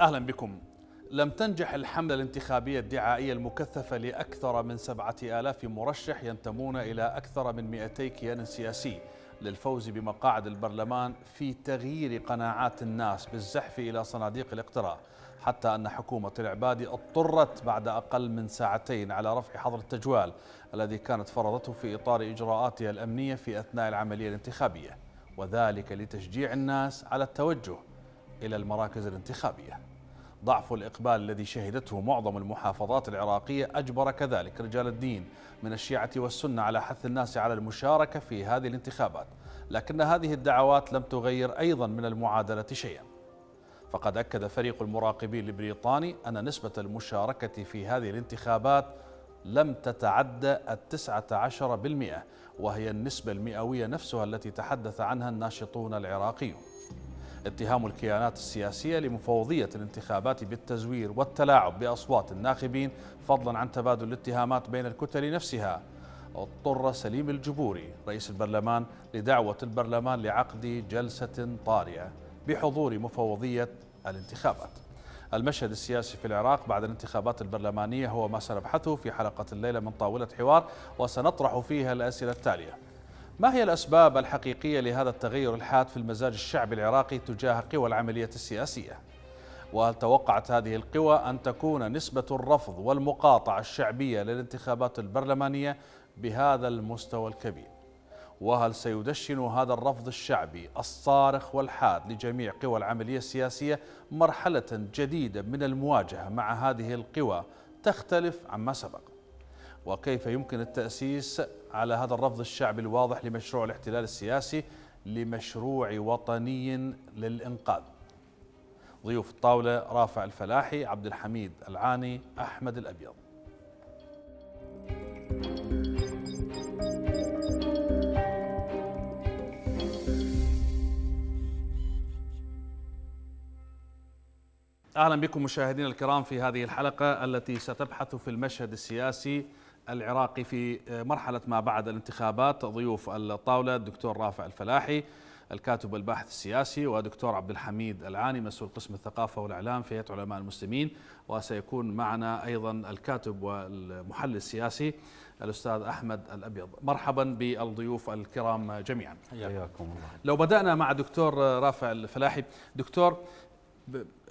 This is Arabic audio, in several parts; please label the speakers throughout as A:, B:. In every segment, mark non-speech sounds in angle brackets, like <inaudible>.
A: أهلا بكم لم تنجح الحملة الانتخابية الدعائية المكثفة لأكثر من سبعة آلاف مرشح ينتمون إلى أكثر من 200 كيان سياسي للفوز بمقاعد البرلمان في تغيير قناعات الناس بالزحف إلى صناديق الاقتراع حتى أن حكومة العبادي اضطرت بعد أقل من ساعتين على رفع حظر التجوال الذي كانت فرضته في إطار إجراءاتها الأمنية في أثناء العملية الانتخابية وذلك لتشجيع الناس على التوجه إلى المراكز الانتخابية ضعف الإقبال الذي شهدته معظم المحافظات العراقية أجبر كذلك رجال الدين من الشيعة والسنة على حث الناس على المشاركة في هذه الانتخابات لكن هذه الدعوات لم تغير أيضا من المعادلة شيئا فقد أكد فريق المراقبين البريطاني أن نسبة المشاركة في هذه الانتخابات لم تتعدى التسعة عشر بالمئة وهي النسبة المئوية نفسها التي تحدث عنها الناشطون العراقيون اتهام الكيانات السياسية لمفوضية الانتخابات بالتزوير والتلاعب بأصوات الناخبين فضلا عن تبادل الاتهامات بين الكتل نفسها اضطر سليم الجبوري رئيس البرلمان لدعوة البرلمان لعقد جلسة طارئة بحضور مفوضية الانتخابات المشهد السياسي في العراق بعد الانتخابات البرلمانية هو ما سنبحثه في حلقة الليلة من طاولة حوار وسنطرح فيها الأسئلة التالية ما هي الأسباب الحقيقية لهذا التغير الحاد في المزاج الشعبي العراقي تجاه قوى العملية السياسية؟ وهل توقعت هذه القوى أن تكون نسبة الرفض والمقاطعة الشعبية للانتخابات البرلمانية بهذا المستوى الكبير؟ وهل سيدشن هذا الرفض الشعبي الصارخ والحاد لجميع قوى العملية السياسية مرحلة جديدة من المواجهة مع هذه القوى تختلف عما سبق؟ وكيف يمكن التأسيس على هذا الرفض الشعبي الواضح لمشروع الاحتلال السياسي لمشروع وطني للإنقاذ ضيوف الطاولة رافع الفلاحي عبد الحميد العاني أحمد الأبيض اهلا بكم مشاهدينا الكرام في هذه الحلقه التي ستبحث في المشهد السياسي العراقي في مرحلة ما بعد الانتخابات ضيوف الطاولة الدكتور رافع الفلاحي الكاتب والباحث السياسي ودكتور عبد الحميد العاني مسؤول قسم الثقافة والإعلام في هيئة علماء المسلمين وسيكون معنا أيضا الكاتب والمحلل السياسي الأستاذ أحمد الأبيض مرحبا بالضيوف الكرام جميعا حياكم الله لو بدأنا مع دكتور رافع الفلاحي دكتور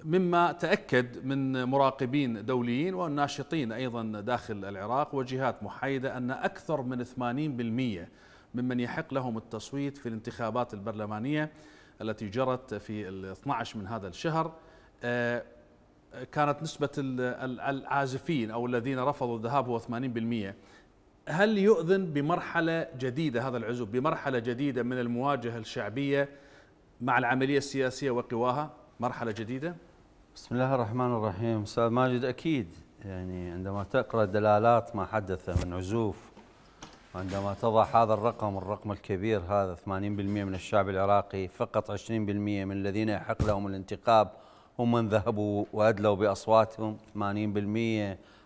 A: مما تأكد من مراقبين دوليين والناشطين أيضا داخل العراق وجهات محايدة أن أكثر من 80% ممن يحق لهم التصويت في الانتخابات البرلمانية التي جرت في 12 من هذا الشهر آه، كانت نسبة العازفين أو الذين رفضوا الذهاب هو 80% هل يؤذن بمرحلة جديدة هذا العزوب بمرحلة جديدة من المواجهة الشعبية مع العملية السياسية وقواها مرحلة جديدة؟
B: بسم الله الرحمن الرحيم استاذ ماجد اكيد يعني عندما تقرا دلالات ما حدث من عزوف وعندما تضع هذا الرقم الرقم الكبير هذا 80% من الشعب العراقي فقط 20% من الذين يحق لهم الانتخاب هم من ذهبوا وادلوا باصواتهم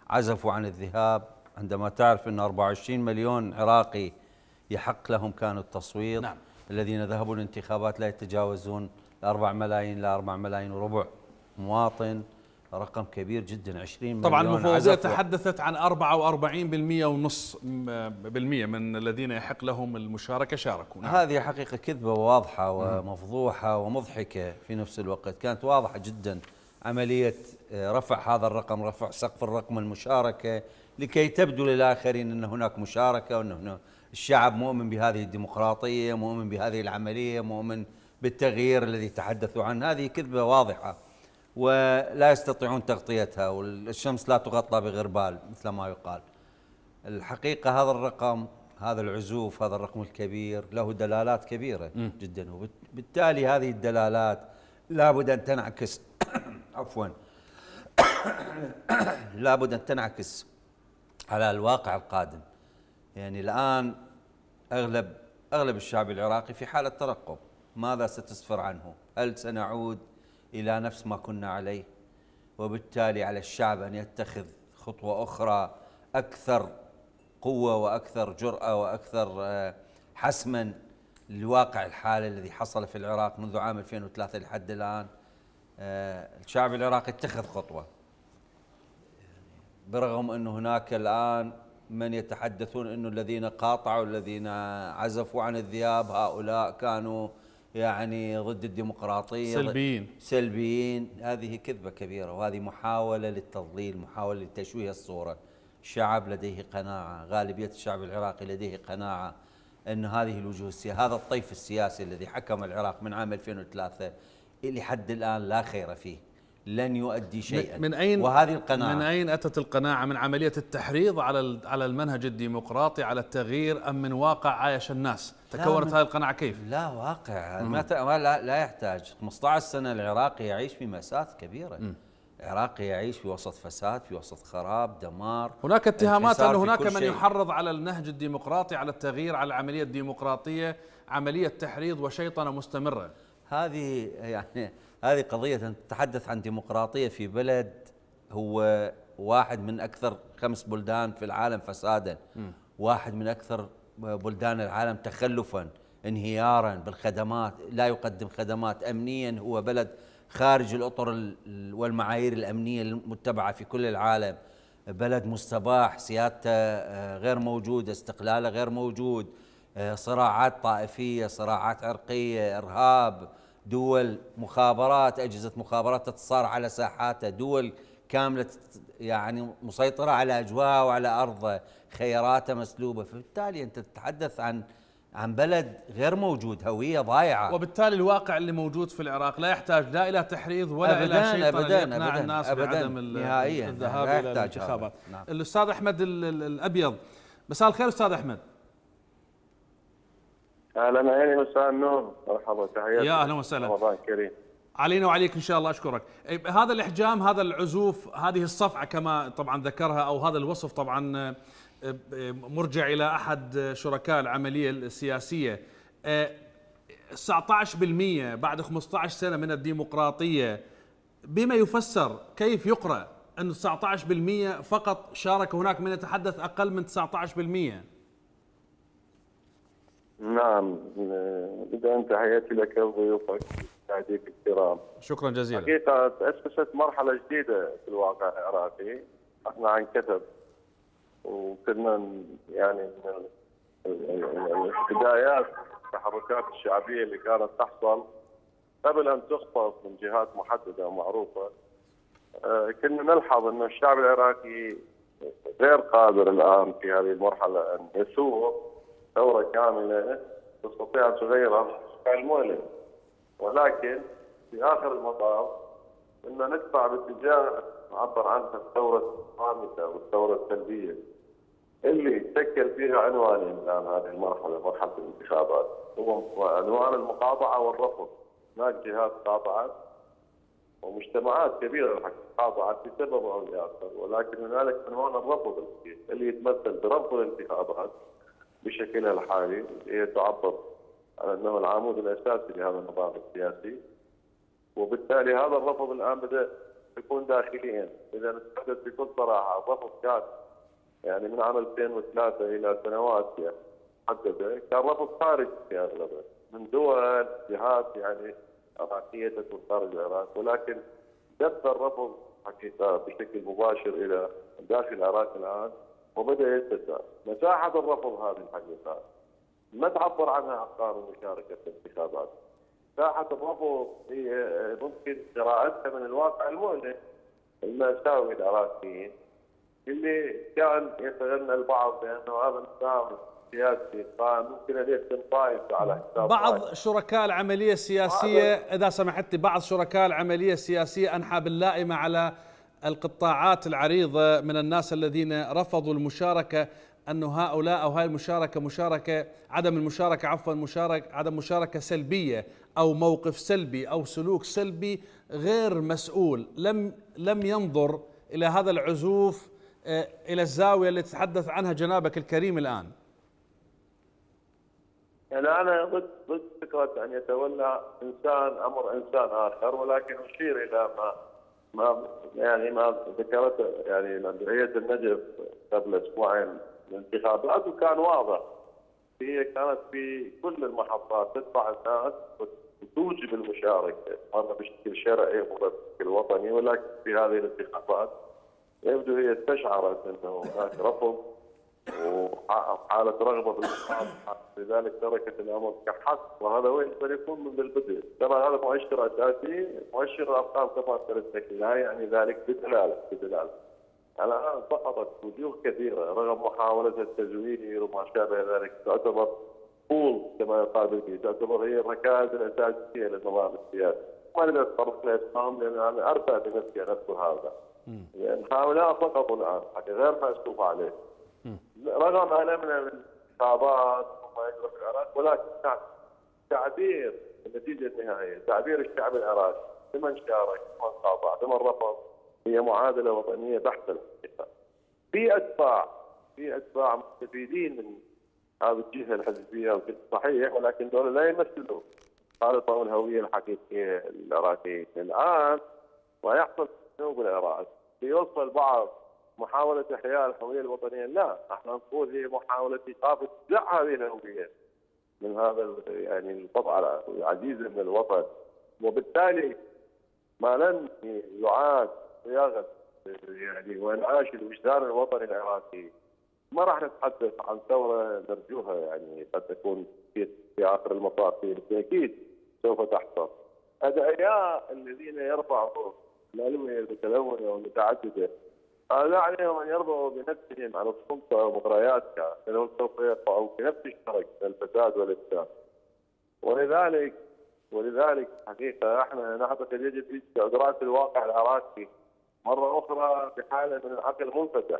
B: 80% عزفوا عن الذهاب عندما تعرف ان 24 مليون عراقي يحق لهم كان التصويت نعم. الذين ذهبوا الانتخابات لا يتجاوزون 4 ملايين ل 4 ملايين وربع مواطن رقم كبير جدا 20 طبعا مليون المفوضية
A: تحدثت عن 44% ونص بالمئة من الذين يحق لهم المشاركة شاركوا
B: نعم. هذه حقيقة كذبة واضحة ومفضوحة ومضحكة في نفس الوقت كانت واضحة جدا عملية آه، رفع هذا الرقم رفع سقف الرقم المشاركة لكي تبدو للآخرين أن هناك مشاركة وأن هناك الشعب مؤمن بهذه الديمقراطية مؤمن بهذه العملية مؤمن بالتغيير الذي تحدثوا عنه هذه كذبة واضحة ولا يستطيعون تغطيتها والشمس لا تغطى بغربال مثل ما يقال الحقيقة هذا الرقم هذا العزوف هذا الرقم الكبير له دلالات كبيرة م. جدا وبالتالي هذه الدلالات لابد أن تنعكس <coughs> عفوا <coughs> لابد أن تنعكس على الواقع القادم يعني الآن أغلب أغلب الشعب العراقي في حالة ترقب ماذا ستسفر عنه هل سنعود إلى نفس ما كنا عليه وبالتالي على الشعب أن يتخذ خطوة أخرى أكثر قوة وأكثر جرأة وأكثر آه، حسما للواقع الحالي الذي حصل في العراق منذ عام 2003 لحد الآن آه، الشعب العراقي اتخذ خطوة برغم أن هناك الآن من يتحدثون أنه الذين قاطعوا الذين عزفوا عن الذياب هؤلاء كانوا يعني ضد الديمقراطية سلبيين سلبيين هذه كذبة كبيرة وهذه محاولة للتضليل محاولة لتشويه الصورة الشعب لديه قناعة غالبية الشعب العراقي لديه قناعة أن هذه الوجوه السياسية هذا الطيف السياسي الذي حكم العراق من عام 2003 لحد الآن لا خير فيه لن يؤدي شيئا من أين وهذه القناعة من
A: أين أتت القناعة من عملية التحريض على على المنهج الديمقراطي على التغيير أم من واقع عايش الناس تكونت هذه القناعة كيف لا واقع
B: ما لا, لا يحتاج 15 سنة العراقي يعيش في مسات كبيرة م. العراقي يعيش في وسط فساد في وسط خراب دمار هناك اتهامات أن هناك من يحرض على النهج الديمقراطي على
A: التغيير على العملية الديمقراطية عملية تحريض وشيطنة مستمرة
B: هذه يعني هذه قضية تتحدث عن ديمقراطية في بلد هو واحد من أكثر خمس بلدان في العالم فسادا م. واحد من أكثر بلدان العالم تخلفا انهيارا بالخدمات لا يقدم خدمات أمنيا هو بلد خارج الأطر والمعايير الأمنية المتبعة في كل العالم بلد مستباح سيادته آه، غير موجودة استقلاله غير موجود آه، صراعات طائفية صراعات عرقية إرهاب دول مخابرات أجهزة مخابرات تتصارع على ساحاتها دول كاملة يعني مسيطرة على أجواء وعلى أرضها خياراتها مسلوبة فبالتالي أنت تتحدث عن عن بلد غير موجود هوية ضايعة وبالتالي الواقع اللي موجود
A: في العراق لا يحتاج لا إلى تحريض ولا أبداً إلى شيء أبداً يقنع أبداً الناس أبداً بعدم نهائياً الذهاب إلى الانتخابات نعم. الأستاذ أحمد الأبيض مساء الخير أستاذ أحمد
C: اهلا يعني مساء النور مرحبا تحياتي يا اهلا وسهلا رمضان كريم
A: علينا وعليك ان شاء الله اشكرك إيه، هذا الاحجام هذا العزوف هذه الصفعه كما طبعا ذكرها او هذا الوصف طبعا إيه، إيه، مرجع الى احد شركاء العمليه السياسيه 19% بعد 15 سنه من الديمقراطيه بما يفسر كيف يقرا ان 19% فقط شارك هناك من يتحدث اقل من 19%
C: نعم آه، إذا أنت حياتي لك وضيوفك تعديك الكرام
A: شكرا جزيلا
C: حقيقة تأسست مرحلة جديدة في الواقع العراقي احنا عن كتب وكنا يعني البدايات التحركات الشعبية اللي كانت تحصل قبل أن تخطف من جهات محددة ومعروفة آه، كنا نلحظ أن الشعب العراقي غير قادر الآن في هذه المرحلة أن يسوق ثورة كاملة تستطيع أن تغير المؤلم ولكن في آخر المطاف أن ندفع باتجاه عبر عنها الثورة الصامتة والثورة السلبية اللي تشكل فيها عنوانين الآن هذه المرحلة مرحلة الانتخابات هو عنوان المقاطعة والرفض هناك جهات قاطعت ومجتمعات كبيرة قاطعت بسبب أو لآخر ولكن هنالك عنوان الرفض اللي يتمثل برفض الانتخابات بشكلها الحالي هي تعبر على انه العمود الاساسي لهذا النظام السياسي وبالتالي هذا الرفض الان بدا يكون داخليا اذا نتحدث بكل صراحه الرفض كان يعني من عام 2003 الى سنوات يعني محدده كان رفض خارجي في اغلبه من دول جهات يعني عراقيه تكون خارج العراق ولكن دفع الرفض حقيقه بشكل مباشر الى داخل العراق الان وبدا يتسع مساحه الرفض هذه الحقيقه ما تعبر عنها افكار المشاركه في الانتخابات مساحه الرفض هي ممكن قراءتها من الواقع المؤلم المأساوي العراقيين اللي كان يتغنى البعض بانه هذا النظام سياسي ممكن ان يكون طائفه على
A: حساب بعض طائف. شركاء العمليه السياسيه اذا سمحت لي بعض شركاء العمليه السياسيه انحى باللائمه على القطاعات العريضة من الناس الذين رفضوا المشاركة أن هؤلاء أو هاي المشاركة مشاركة عدم المشاركة عفوا مشاركة عدم مشاركة سلبية أو موقف سلبي أو سلوك سلبي غير مسؤول لم لم ينظر إلى هذا العزوف آه، إلى الزاوية التي تحدث عنها جنابك الكريم الآن
C: يعني انا ضد ضد فكره ان يتولى انسان امر انسان اخر ولكن اشير الى ما ما يعني ما ذكرت يعني مدعيه النجف قبل اسبوعين الانتخابات وكان واضح هي كانت في كل المحطات تدفع الناس وتوجب المشاركه اما بشكل شرعي ولا بشكل وطني ولكن في هذه الانتخابات يبدو هي استشعرت انه هناك رفض وحالة رغبة بالإصلاح لذلك تركت الأمر كحق وهذا وين سيكون من البدء ترى هذا مؤشر أساسي مؤشر أرقام كما أرسلت لك يعني ذلك بدلالة بدلالة الآن سقطت وجوه كثيرة رغم محاولة التزوير وما شابه ذلك تعتبر طول كما يقال به تعتبر هي الركائز الأساسية للنظام السياسي ما نقدر نتطرق لأسمائهم لأن أنا أرتأى بنفسي نفس هذا لأن هؤلاء سقطوا الآن حتى غير ما أشوف عليه رغم ألمنا من إصابات وما يجرى في العراق ولكن نعم، تعبير النتيجة النهائية تعبير الشعب العراقي لمن شارك لمن قاطع لمن رفض هي معادلة وطنية بحتة الحقيقة في أتباع في أتباع مستفيدين من هذه الجهة الحزبية صحيح ولكن دول لا يمثلوا خارطه الهوية الحقيقية العراقية الآن ما يحصل في جنوب العراق يوصل بعض محاولة إحياء الهوية الوطنية لا احنا نقول هي محاولة إيقاف إبداع هذه الهوية من هذا يعني القطعة العزيزة من الوطن وبالتالي ما لن يعاد صياغة يعني وإنعاش الوجدان الوطني العراقي ما راح نتحدث عن ثورة نرجوها يعني قد تكون في آخر المطاف بالتأكيد سوف تحصل أدعياء الذين يرفعوا الألوية المتلونة والمتعددة آه، لا عليهم ان يرضوا بنفسهم عن السلطه ومغرياتها لانهم سوف يقعوا في نفس الشرك من الفساد والافساد. ولذلك ولذلك حقيقه احنا نعتقد يجب دراسه الواقع العراقي مره اخرى بحاله من العقل منفتح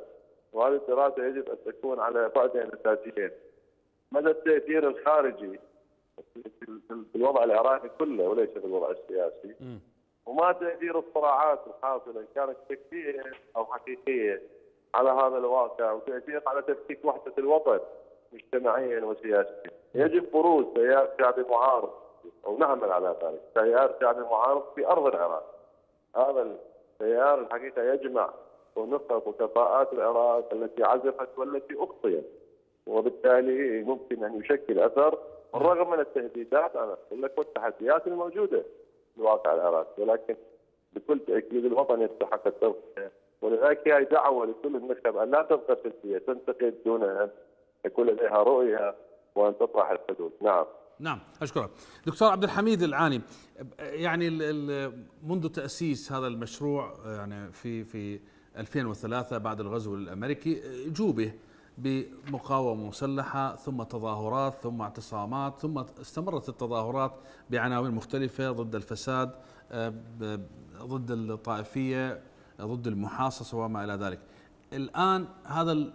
C: وهذه الدراسه يجب ان تكون على بعدين اساسيين. مدى التاثير الخارجي في الوضع العراقي كله وليس في الوضع السياسي. وما تأثير الصراعات الحاصلة إن كانت تكتيكية أو حقيقية على هذا الواقع وتأثير على تفكيك وحدة الوطن مجتمعيا وسياسيا يجب بروز تيار شعبي معارض أو نعمل على ذلك تيار شعبي معارض في أرض العراق هذا التيار الحقيقة يجمع ونقط وكفاءات العراق التي عزفت والتي أخطيت وبالتالي ممكن أن يشكل أثر رغم من التهديدات أنا أقول لك والتحديات الموجودة الواقع العراقي ولكن بكل تاكيد الوطن يستحق التوقيع ولذلك هي دعوه لكل المكتب ان لا تبقى سلبيه تنتقد دون ان يكون لديها رؤيه وان تطرح الحدود نعم
A: نعم اشكرك دكتور عبد الحميد العاني يعني منذ تاسيس هذا المشروع يعني في في 2003 بعد الغزو الامريكي جوبه بمقاومه مسلحه ثم تظاهرات ثم اعتصامات ثم استمرت التظاهرات بعناوين مختلفه ضد الفساد آه، ضد الطائفيه ضد المحاصصه وما الى ذلك. الان هذا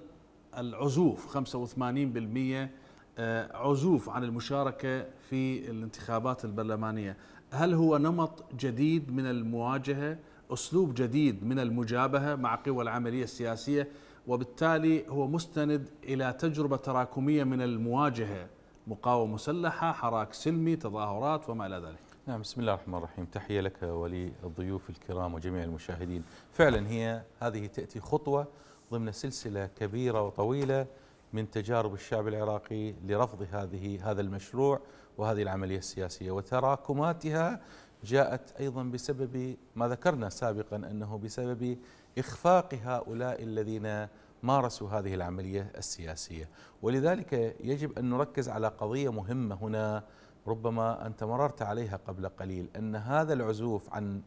A: العزوف 85% آه، عزوف عن المشاركه في الانتخابات البرلمانيه، هل هو نمط جديد من المواجهه؟ اسلوب جديد من المجابهه مع قوى العمليه السياسيه وبالتالي هو مستند إلى تجربة تراكمية من المواجهة مقاومة مسلحة حراك سلمي تظاهرات وما إلى ذلك
D: نعم بسم الله الرحمن الرحيم تحية لك وللضيوف الكرام وجميع المشاهدين فعلا هي هذه تأتي خطوة ضمن سلسلة كبيرة وطويلة من تجارب الشعب العراقي لرفض هذه هذا المشروع وهذه العملية السياسية وتراكماتها جاءت أيضا بسبب ما ذكرنا سابقا أنه بسبب إخفاق هؤلاء الذين مارسوا هذه العملية السياسية ولذلك يجب أن نركز على قضية مهمة هنا ربما أنت مررت عليها قبل قليل أن هذا العزوف عن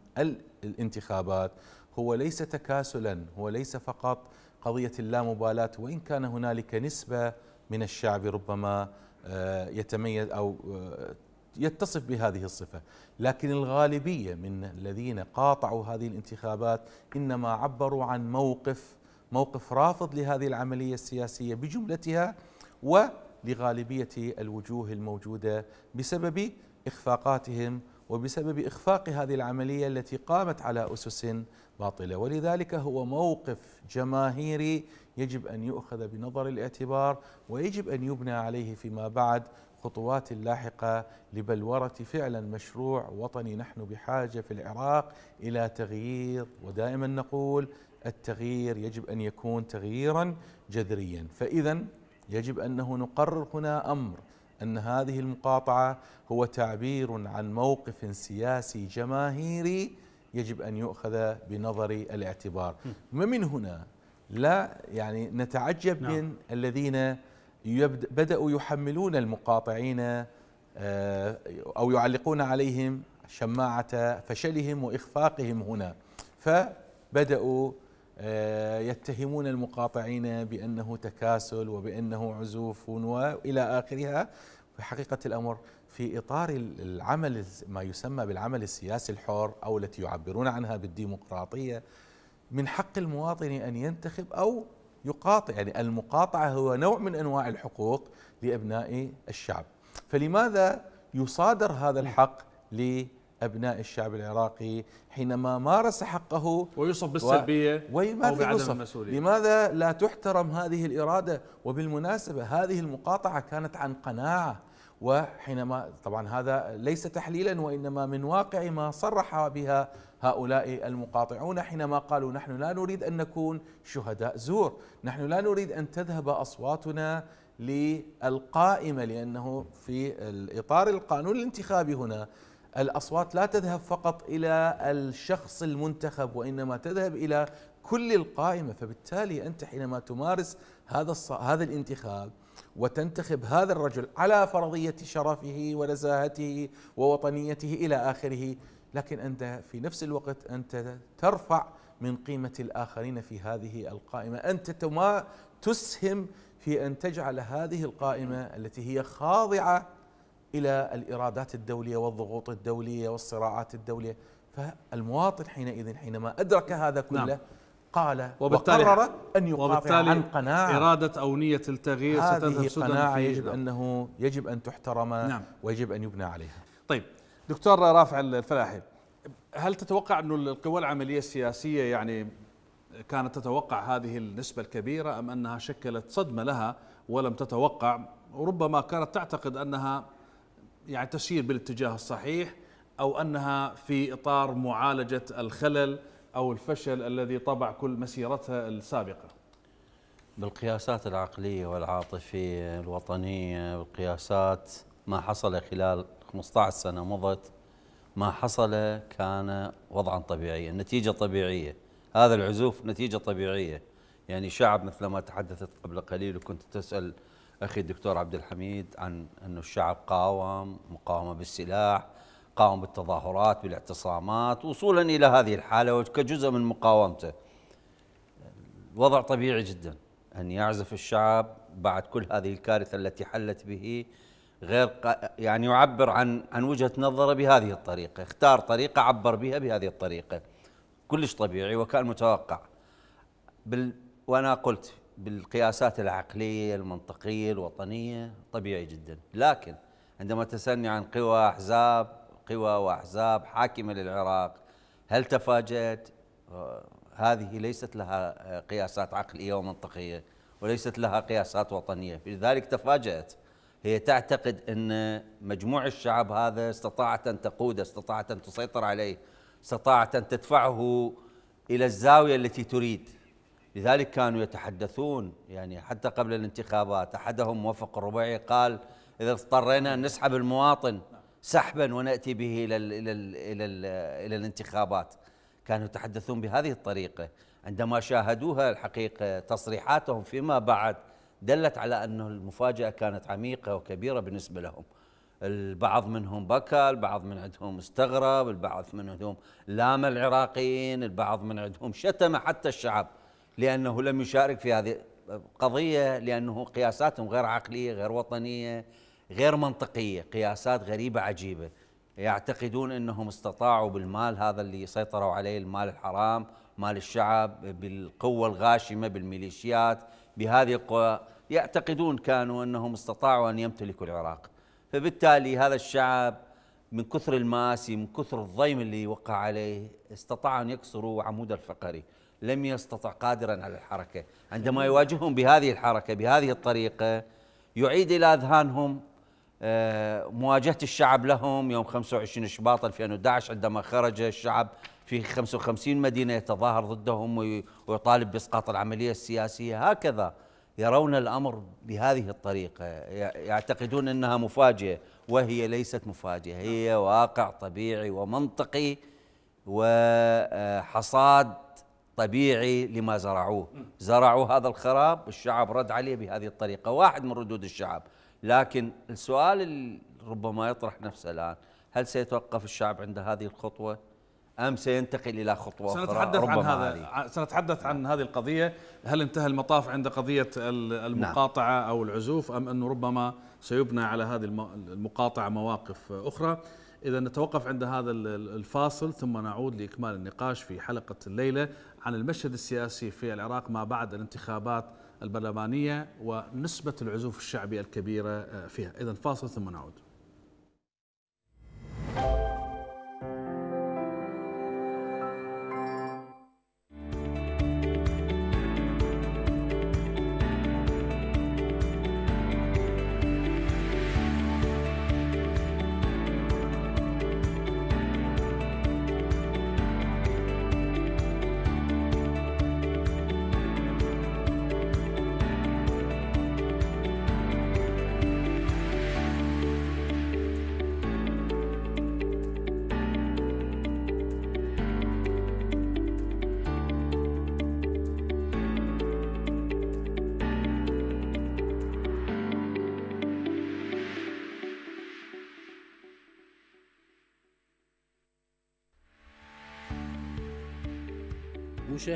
D: الانتخابات هو ليس تكاسلا هو ليس فقط قضية اللامبالاة وإن كان هنالك نسبة من الشعب ربما آه، يتميز أو آه، يتصف بهذه الصفة لكن الغالبية من الذين قاطعوا هذه الانتخابات إنما عبروا عن موقف موقف رافض لهذه العملية السياسية بجملتها ولغالبية الوجوه الموجودة بسبب إخفاقاتهم وبسبب إخفاق هذه العملية التي قامت على أسس باطلة ولذلك هو موقف جماهيري يجب أن يؤخذ بنظر الاعتبار ويجب أن يبنى عليه فيما بعد الخطوات اللاحقة لبلورة فعلا مشروع وطني نحن بحاجة في العراق إلى تغيير ودائما نقول التغيير يجب أن يكون تغييرا جذريا فإذا يجب أنه نقرر هنا أمر أن هذه المقاطعة هو تعبير عن موقف سياسي جماهيري يجب أن يؤخذ بنظر الاعتبار ومن هنا لا يعني نتعجب نعم. من الذين بدأوا يحملون المقاطعين آه، أو يعلقون عليهم شماعة فشلهم وإخفاقهم هنا فبدأوا آه، يتهمون المقاطعين بأنه تكاسل وبأنه عزوف وإلى آخرها في حقيقة الأمر في إطار العمل ما يسمى بالعمل السياسي الحر أو التي يعبرون عنها بالديمقراطية من حق المواطن أن ينتخب أو يقاطع يعني المقاطعة هو نوع من أنواع الحقوق لأبناء الشعب فلماذا يصادر هذا الحق للشعب أبناء الشعب العراقي حينما مارس حقه ويوصف بالسلبية و... أو بعدم المسؤولية لماذا لا تحترم هذه الإرادة وبالمناسبة هذه المقاطعة كانت عن قناعة وحينما طبعا هذا ليس تحليلا وإنما من واقع ما صرح بها هؤلاء المقاطعون حينما قالوا نحن لا نريد أن نكون شهداء زور نحن لا نريد أن تذهب أصواتنا للقائمة لأنه في الإطار القانون الانتخابي هنا الاصوات لا تذهب فقط الى الشخص المنتخب وانما تذهب الى كل القائمه فبالتالي انت حينما تمارس هذا هذا الانتخاب وتنتخب هذا الرجل على فرضيه شرفه ونزاهته ووطنيته الى اخره لكن انت في نفس الوقت انت ترفع من قيمه الاخرين في هذه القائمه انت تسهم في ان تجعل هذه القائمه التي هي خاضعه الى الارادات الدوليه والضغوط الدوليه والصراعات الدوليه فالمواطن حينئذ حينما ادرك هذا كله نعم. قال وبالتالي وقرر ان يقاطع عن قناعه اراده او نيه التغيير هذه قناعه يجب انه يجب ان تحترم نعم. ويجب ان يبنى عليها. طيب دكتور رافع الفلاحي
A: هل تتوقع انه القوى العمليه السياسيه يعني كانت تتوقع هذه النسبه الكبيره ام انها شكلت صدمه لها ولم تتوقع وربما كانت تعتقد انها يعني تسير بالاتجاه الصحيح او انها في اطار معالجه الخلل او الفشل الذي طبع كل مسيرتها السابقه.
B: بالقياسات العقليه والعاطفيه الوطنيه بالقياسات ما حصل خلال 15 سنه مضت ما حصل كان وضعا طبيعيا، نتيجه طبيعيه، هذا العزوف نتيجه طبيعيه، يعني شعب مثل ما تحدثت قبل قليل وكنت تسال اخي الدكتور عبد الحميد عن انه الشعب قاوم مقاومه بالسلاح قاوم بالتظاهرات بالاعتصامات وصولا الى هذه الحاله وكجزء من مقاومته الوضع طبيعي جدا ان يعزف الشعب بعد كل هذه الكارثه التي حلت به غير يعني يعبر عن عن وجهه نظره بهذه الطريقه، اختار طريقه عبر بها بهذه الطريقه. كلش طبيعي وكان متوقع. بال وانا قلت بالقياسات العقلية المنطقية الوطنية طبيعي جدا لكن عندما تسألني عن قوى أحزاب قوى وأحزاب حاكمة للعراق هل تفاجأت آه، هذه ليست لها قياسات عقلية ومنطقية وليست لها قياسات وطنية لذلك تفاجأت هي تعتقد أن مجموع الشعب هذا استطاعت أن تقوده استطاعت أن تسيطر عليه استطاعت أن تدفعه إلى الزاوية التي تريد لذلك كانوا يتحدثون يعني حتى قبل الانتخابات أحدهم موفق الربيعي قال إذا اضطرينا أن نسحب المواطن سحبا ونأتي به إلى الـ إلى الـ إلى, الـ إلى الانتخابات كانوا يتحدثون بهذه الطريقة عندما شاهدوها الحقيقة تصريحاتهم فيما بعد دلت على أن المفاجأة كانت عميقة وكبيرة بالنسبة لهم البعض منهم بكى البعض من عندهم استغرب البعض من عندهم لام العراقيين البعض من عندهم شتم حتى الشعب لأنه لم يشارك في هذه قضية لأنه قياساتهم غير عقلية غير وطنية غير منطقية قياسات غريبة عجيبة يعتقدون أنهم استطاعوا بالمال هذا اللي سيطروا عليه المال الحرام مال الشعب بالقوة الغاشمة بالميليشيات بهذه القوى يعتقدون كانوا أنهم استطاعوا أن يمتلكوا العراق فبالتالي هذا الشعب من كثر الماسي من كثر الضيم اللي وقع عليه استطاع أن يكسروا عمود الفقري لم يستطع قادرا على الحركة عندما يواجههم بهذه الحركة بهذه الطريقة يعيد إلى أذهانهم آه، مواجهة الشعب لهم يوم 25 شباط 2011 عندما خرج الشعب في 55 مدينة يتظاهر ضدهم ويطالب بإسقاط العملية السياسية هكذا يرون الأمر بهذه الطريقة يعتقدون أنها مفاجئة وهي ليست مفاجئة هي واقع طبيعي ومنطقي وحصاد طبيعي لما زرعوه زرعوا هذا الخراب الشعب رد عليه بهذه الطريقة واحد من ردود الشعب لكن السؤال اللي ربما يطرح نفسه الآن هل سيتوقف الشعب عند هذه الخطوة أم سينتقل إلى خطوة سنتحدث أخرى عن هذا سنتحدث عن هذه القضية
A: هل انتهى المطاف عند قضية المقاطعة نعم. أو العزوف أم أنه ربما سيبنى على هذه المقاطعة مواقف أخرى إذا نتوقف عند هذا الفاصل ثم نعود لإكمال النقاش في حلقة الليلة عن المشهد السياسي في العراق ما بعد الانتخابات البرلمانية ونسبة العزوف الشعبي الكبيرة آه، فيها إذا فاصل ثم نعود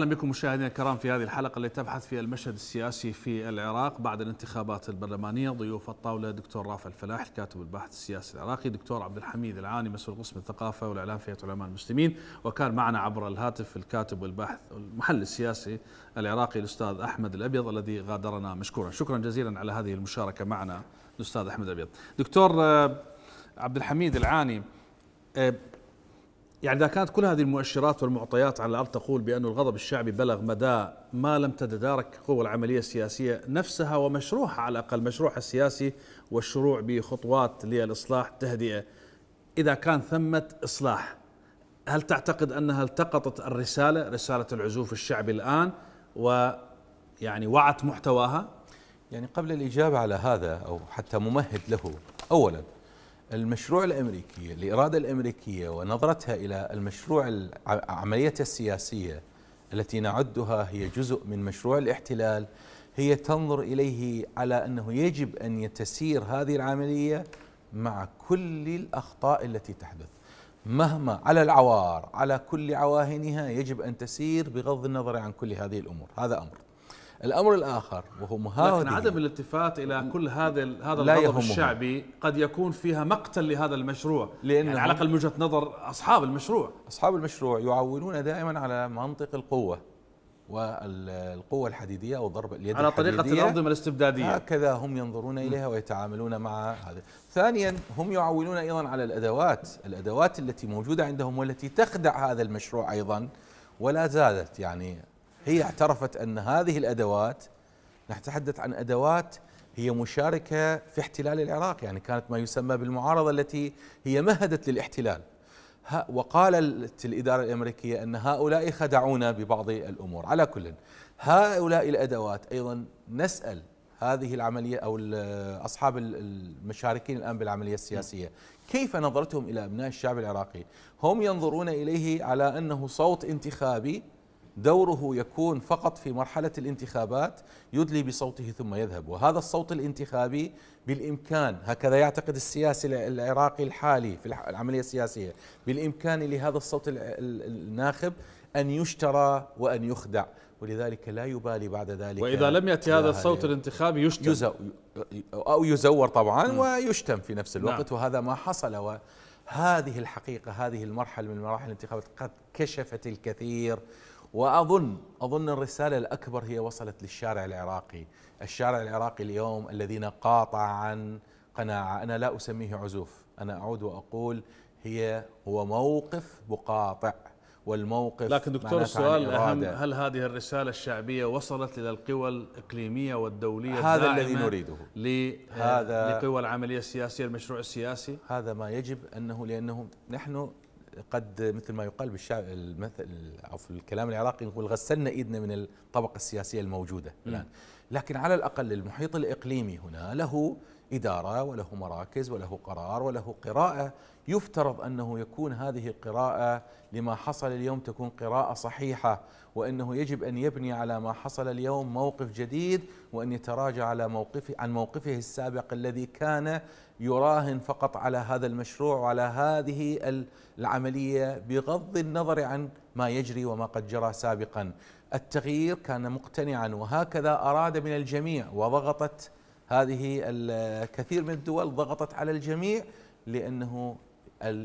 A: اهلا بكم مشاهدينا الكرام في هذه الحلقه التي تبحث في المشهد السياسي في العراق بعد الانتخابات البرلمانيه ضيوف الطاوله دكتور رافع الفلاح الكاتب والباحث السياسي العراقي دكتور عبد الحميد العاني مسؤول قسم الثقافه والاعلام في هيئه علماء المسلمين وكان معنا عبر الهاتف الكاتب والباحث المحلل السياسي العراقي الاستاذ احمد الابيض الذي غادرنا مشكورا شكرا جزيلا على هذه المشاركه معنا الاستاذ احمد الابيض دكتور آه، عبد الحميد العاني آه، يعني إذا كانت كل هذه المؤشرات والمعطيات على الأرض تقول بأن الغضب الشعبي بلغ مدى ما لم تتدارك قوى العملية السياسية نفسها ومشروعها على الأقل مشروعها السياسي والشروع بخطوات للإصلاح التهدئة إذا كان ثمة إصلاح هل تعتقد أنها التقطت الرسالة رسالة العزوف الشعبي الآن ويعني
D: وعت محتواها؟ يعني قبل الإجابة على هذا أو حتى ممهد له أولا المشروع الامريكي الاراده الامريكيه ونظرتها الى المشروع عمليه السياسيه التي نعدها هي جزء من مشروع الاحتلال هي تنظر اليه على انه يجب ان يتسير هذه العمليه مع كل الاخطاء التي تحدث مهما على العوار على كل عواهنها يجب ان تسير بغض النظر عن كل هذه الامور هذا امر الامر الاخر وهو مهاجم لكن
A: عدم الالتفات الى كل هذا هذا الغضب الشعبي قد
D: يكون فيها مقتل لهذا المشروع لان يعني على الاقل وجهه نظر اصحاب المشروع اصحاب المشروع يعولون دائما على منطق القوه والقوة الحديدية أو ضرب اليد على طريقة الأنظمة الاستبدادية هكذا هم ينظرون إليها ويتعاملون مع هذا ثانيا هم يعولون أيضا على الأدوات الأدوات التي موجودة عندهم والتي تخدع هذا المشروع أيضا ولا زالت يعني هي اعترفت أن هذه الأدوات نتحدث عن أدوات هي مشاركة في احتلال العراق يعني كانت ما يسمى بالمعارضة التي هي مهدت للاحتلال وقالت الإدارة الأمريكية أن هؤلاء خدعونا ببعض الأمور على كل هؤلاء الأدوات أيضا نسأل هذه العملية أو أصحاب المشاركين الآن بالعملية السياسية كيف نظرتهم إلى أبناء الشعب العراقي هم ينظرون إليه على أنه صوت انتخابي دوره يكون فقط في مرحلة الانتخابات يدلي بصوته ثم يذهب وهذا الصوت الانتخابي بالإمكان هكذا يعتقد السياسي العراقي الحالي في العملية السياسية بالإمكان لهذا الصوت الناخب أن يشترى وأن يخدع ولذلك لا يبالي بعد ذلك وإذا لم يأتي هذا الصوت الانتخابي يشتم يزو أو يزور طبعا م. ويشتم في نفس الوقت نعم. وهذا ما حصل وهذه الحقيقة هذه المرحلة من مراحل الانتخابات قد كشفت الكثير واظن اظن الرساله الاكبر هي وصلت للشارع العراقي، الشارع العراقي اليوم الذين قاطع عن قناعه، انا لا اسميه عزوف، انا اعود واقول هي هو موقف مقاطع والموقف لكن دكتور السؤال الاهم هل
A: هذه الرساله الشعبيه وصلت الى القوى الاقليميه والدوليه هذا الذي نريده آه، هذا
D: لقوى العمليه السياسيه المشروع السياسي هذا ما يجب انه لانه نحن قد مثل ما يقال بالشعب المثل او في الكلام العراقي نقول غسلنا ايدنا من الطبقه السياسيه الموجوده الان لكن على الاقل المحيط الاقليمي هنا له اداره وله مراكز وله قرار وله قراءه يفترض انه يكون هذه القراءه لما حصل اليوم تكون قراءه صحيحه وانه يجب ان يبني على ما حصل اليوم موقف جديد وان يتراجع على موقفه عن موقفه السابق الذي كان يراهن فقط على هذا المشروع وعلى هذه العمليه بغض النظر عن ما يجري وما قد جرى سابقا. التغيير كان مقتنعا وهكذا اراد من الجميع وضغطت هذه الكثير من الدول ضغطت على الجميع لانه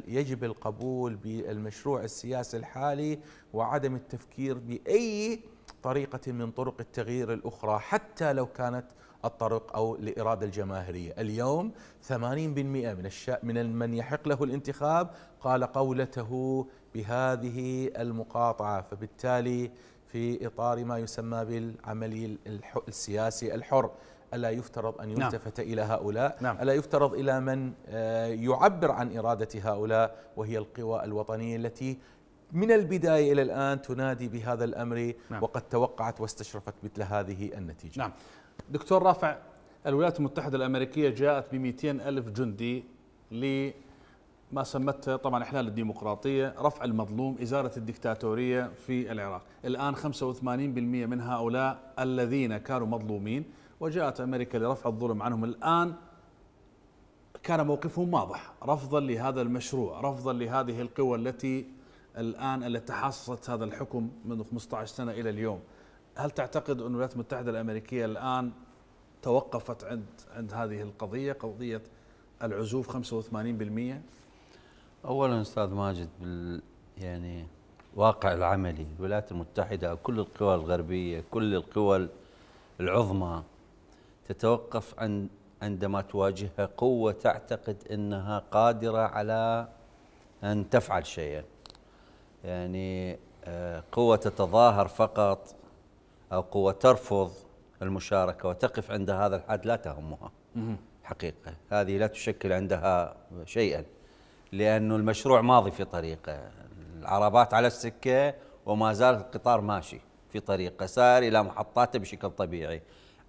D: يجب القبول بالمشروع السياسي الحالي وعدم التفكير باي طريقه من طرق التغيير الاخرى حتى لو كانت الطرق او الاراده الجماهيريه، اليوم 80% من الش... من من يحق له الانتخاب قال قولته بهذه المقاطعه، فبالتالي في اطار ما يسمى بالعملي السياسي الحر، ألا يفترض أن نعم. يلتفت نعم. إلى هؤلاء نعم. ألا يفترض إلى من آه، يعبر عن إرادة هؤلاء وهي القوى الوطنية التي من البداية إلى الآن تنادي بهذا الأمر نعم. وقد توقعت واستشرفت مثل هذه النتيجة نعم دكتور رافع الولايات المتحدة الأمريكية جاءت ب ألف جندي
A: لما سمته طبعا إحلال الديمقراطية رفع المظلوم إزالة الدكتاتورية في العراق الآن 85% من هؤلاء الذين كانوا مظلومين وجاءت أمريكا لرفع الظلم عنهم الآن كان موقفهم واضح رفضا لهذا المشروع رفضا لهذه القوى التي الآن التي تحاصصت هذا الحكم منذ 15 سنة إلى اليوم هل تعتقد أن الولايات المتحدة الأمريكية الآن توقفت عند عند هذه القضية قضية العزوف 85%
B: أولا أستاذ ماجد بال يعني واقع العملي الولايات المتحدة كل القوى الغربية كل القوى العظمى تتوقف عن عندما تواجهها قوة تعتقد أنها قادرة على أن تفعل شيئا يعني آه، قوة تتظاهر فقط أو قوة ترفض المشاركة وتقف عند هذا الحد لا تهمها حقيقة هذه لا تشكل عندها شيئا لأن المشروع ماضي في طريقه العربات على السكة وما زال القطار ماشي في طريقه سار إلى محطاته بشكل طبيعي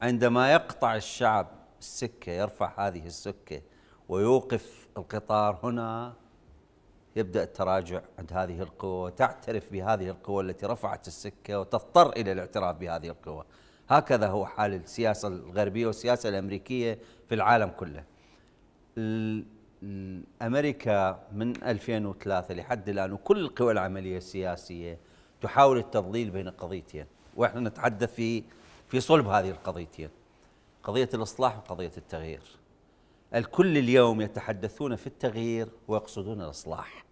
B: عندما يقطع الشعب السكة يرفع هذه السكة ويوقف القطار هنا يبدأ التراجع عند هذه القوة وتعترف بهذه القوة التي رفعت السكة وتضطر إلى الاعتراف بهذه القوة هكذا هو حال السياسة الغربية والسياسة الأمريكية في العالم كله أمريكا من 2003 لحد الآن وكل القوى العملية السياسية تحاول التضليل بين قضيتين وإحنا نتحدث في في صلب هذه القضيتين قضية الإصلاح وقضية التغيير الكل اليوم يتحدثون في التغيير ويقصدون الإصلاح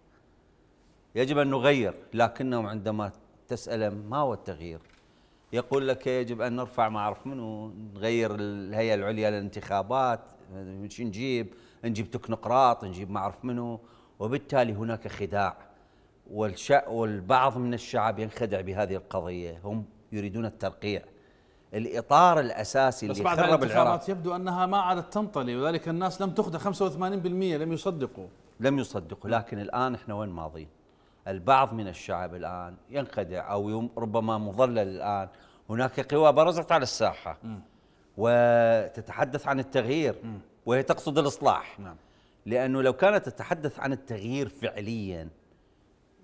B: يجب أن نغير لكنهم عندما تسأل ما هو التغيير يقول لك يجب أن نرفع ما أعرف منه نغير الهيئة العليا للانتخابات نجيب نجيب تكنقراط نجيب ما أعرف منه وبالتالي هناك خداع والبعض من الشعب ينخدع بهذه القضية هم يريدون الترقيع الاطار الاساسي اللي بعد خرب العراق
A: يبدو انها ما عادت تنطلي وذلك الناس لم تخدع 85% لم
B: يصدقوا لم يصدقوا لكن الان احنا وين ماضيين؟ البعض من الشعب الان ينخدع او ربما مضلل الان هناك قوى برزت على الساحه م. وتتحدث عن التغيير م. وهي تقصد الاصلاح نعم. لانه لو كانت تتحدث عن التغيير فعليا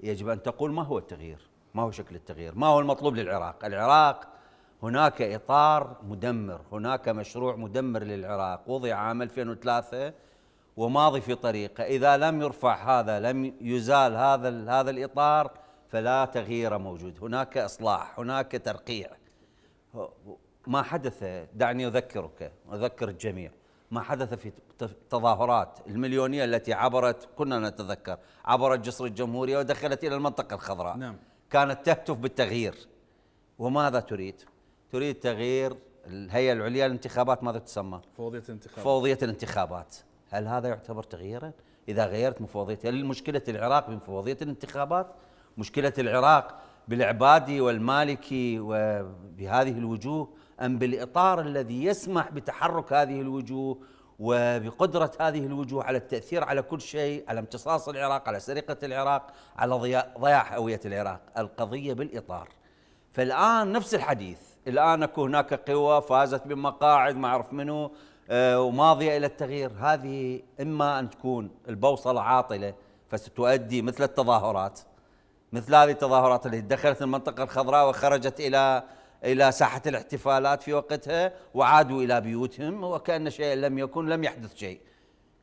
B: يجب ان تقول ما هو التغيير؟ ما هو شكل التغيير؟ ما هو المطلوب للعراق؟ العراق هناك إطار مدمر هناك مشروع مدمر للعراق وضع عام 2003 وماضي في طريقه إذا لم يرفع هذا لم يزال هذا هذا الإطار فلا تغيير موجود هناك إصلاح هناك ترقيع ما حدث دعني أذكرك أذكر الجميع ما حدث في تظاهرات المليونية التي عبرت كنا نتذكر عبرت جسر الجمهورية ودخلت إلى المنطقة الخضراء نعم. كانت تهتف بالتغيير وماذا تريد تريد تغيير الهيئه العليا للانتخابات ماذا تسمى؟
A: فوضيه الانتخابات فوضيه
B: الانتخابات، هل هذا يعتبر تغييرا؟ اذا غيرت مفوضيه هل مشكله العراق بمفوضيه الانتخابات؟ مشكله العراق بالعبادي والمالكي وبهذه الوجوه ام بالاطار الذي يسمح بتحرك هذه الوجوه وبقدرة هذه الوجوه على التأثير على كل شيء على امتصاص العراق على سرقة العراق على ضياع هوية العراق القضية بالإطار فالآن نفس الحديث الآن أكو هناك قوى فازت بمقاعد ما أعرف منو آه، وماضية إلى التغيير هذه إما أن تكون البوصلة عاطلة فستؤدي مثل التظاهرات مثل هذه التظاهرات اللي دخلت المنطقة الخضراء وخرجت إلى إلى ساحة الاحتفالات في وقتها وعادوا إلى بيوتهم وكأن شيء لم يكن لم يحدث شيء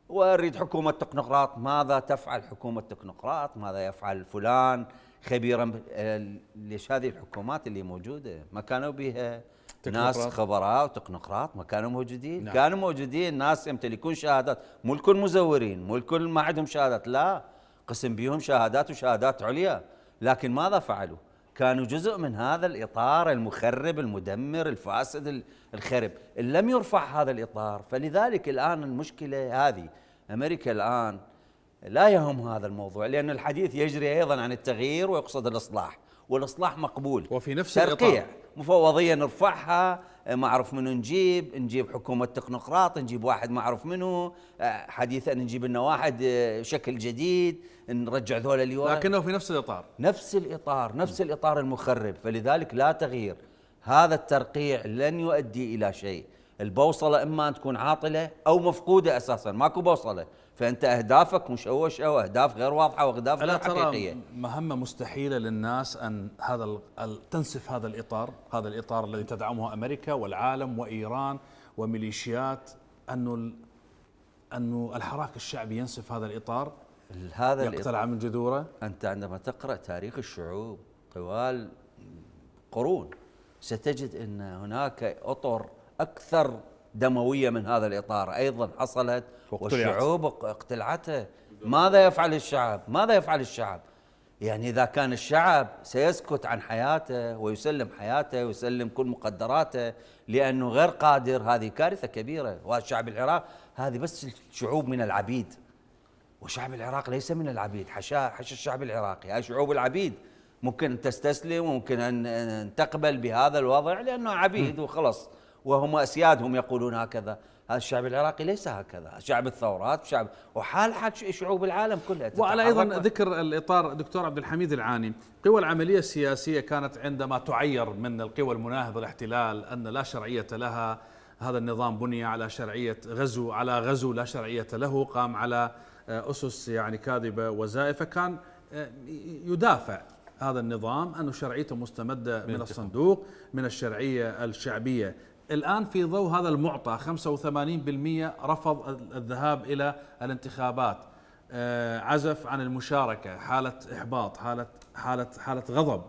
B: وأريد حكومة تكنقراط ماذا تفعل حكومة تكنقراط ماذا يفعل فلان خبيرا آه، ليش هذه الحكومات اللي موجوده ما كانوا بها ناس خبراء وتكنوقراط ما كانوا موجودين نعم. كانوا موجودين ناس يمتلكون شهادات مو الكل مزورين مو الكل ما عندهم شهادات لا قسم بيهم شهادات وشهادات عليا لكن ماذا فعلوا كانوا جزء من هذا الإطار المخرب المدمر الفاسد الخرب لم يرفع هذا الإطار فلذلك الآن المشكلة هذه أمريكا الآن لا يهم هذا الموضوع لأن الحديث يجري أيضا عن التغيير ويقصد الإصلاح والإصلاح مقبول وفي نفس ترقيع الإطار. مفوضية نرفعها آه، ما أعرف منو نجيب نجيب حكومة تكنوقراط نجيب واحد ما أعرف منو آه، حديثا نجيب لنا واحد آه، شكل جديد نرجع ذولا اللي لكنه في نفس الإطار نفس الإطار نفس الإطار المخرب فلذلك لا تغيير هذا الترقيع لن يؤدي إلى شيء البوصلة إما أن تكون عاطلة أو مفقودة أساسا ماكو بوصلة فانت اهدافك مشوشه واهداف غير واضحه واهداف غير حقيقيه
A: مهمه مستحيله للناس ان هذا تنسف هذا الاطار هذا الاطار الذي تدعمه امريكا والعالم وايران وميليشيات انه انه الحراك الشعبي ينسف هذا الاطار
B: هذا يقتلع من جذوره انت عندما تقرا تاريخ الشعوب طوال قرون ستجد ان هناك اطر اكثر دموية من هذا الإطار أيضا حصلت والشعوب اقتلعتها ماذا يفعل الشعب ماذا يفعل الشعب يعني إذا كان الشعب سيسكت عن حياته ويسلم حياته ويسلم كل مقدراته لأنه غير قادر هذه كارثة كبيرة والشعب العراق هذه بس شعوب من العبيد وشعب العراق ليس من العبيد حشا حش الشعب العراقي هاي شعوب العبيد ممكن أن تستسلم وممكن أن تقبل بهذا الوضع لأنه عبيد وخلص وهم أسيادهم يقولون هكذا هذا الشعب العراقي ليس هكذا شعب الثورات شعب وحال حال شعوب العالم كلها وعلى أيضا و...
A: ذكر الإطار دكتور عبد الحميد العاني قوى العملية السياسية كانت عندما تعير من القوى المناهضة الاحتلال أن لا شرعية لها هذا النظام بني على شرعية غزو على غزو لا شرعية له قام على آه، أسس يعني كاذبة وزائفة كان آه، يدافع هذا النظام أن شرعيته مستمدة من الصندوق من الشرعية الشعبية الآن في ضوء هذا المعطى 85% رفض الذهاب إلى الانتخابات آه، عزف عن المشاركة حالة إحباط حالة حالة حالة غضب